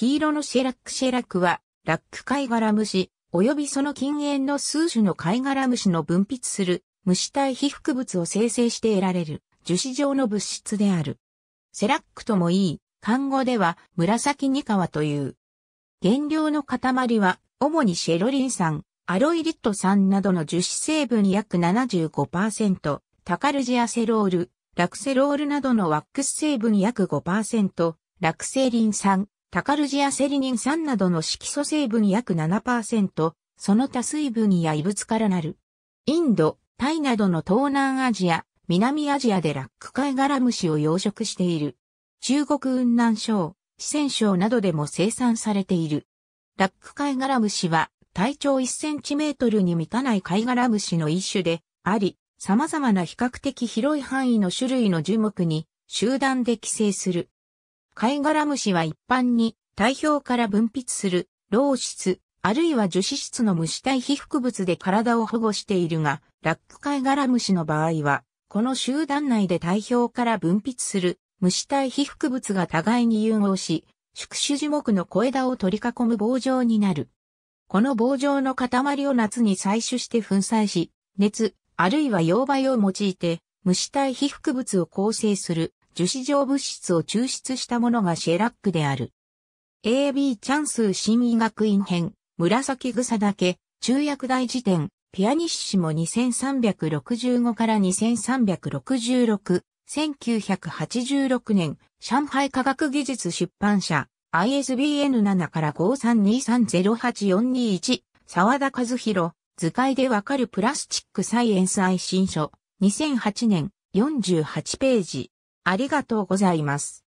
黄色のシェラックシェラックは、ラック貝殻虫、及びその近縁の数種の貝殻虫の分泌する、虫体被覆物を生成して得られる、樹脂状の物質である。セラックともいい、漢語では、紫ニカワという。原料の塊は、主にシェロリン酸、アロイリット酸などの樹脂成分約75%、タカルジアセロール、ラクセロールなどのワックス成分約5%、ラクセリン酸、タカルジアセリニン酸などの色素成分約7%、その他水分や異物からなる。インド、タイなどの東南アジア、南アジアでラック貝ガラムシを養殖している。中国雲南省、四川省などでも生産されている。ラック貝ガラムシは体長1センチメートルに満たない貝ガラムシの一種であり、様々な比較的広い範囲の種類の樹木に集団で寄生する。貝殻虫は一般に体表から分泌する、老質、あるいは樹脂質の虫体被覆物で体を保護しているが、ラック貝殻虫の場合は、この集団内で体表から分泌する虫体被覆物が互いに融合し、宿主樹木の小枝を取り囲む棒状になる。この棒状の塊を夏に採取して粉砕し、熱、あるいは溶媒を用いて、虫体被覆物を構成する樹脂状物質を抽出したものがシェラックである。AB チャンス新医学院編、紫草岳、中薬大辞典、ピアニッシモ2365から2366、1986年、上海科学技術出版社、ISBN 7から53230841、沢田和弘、図解でわかるプラスチックサイエンス愛新書、2008年、48ページ。ありがとうございます。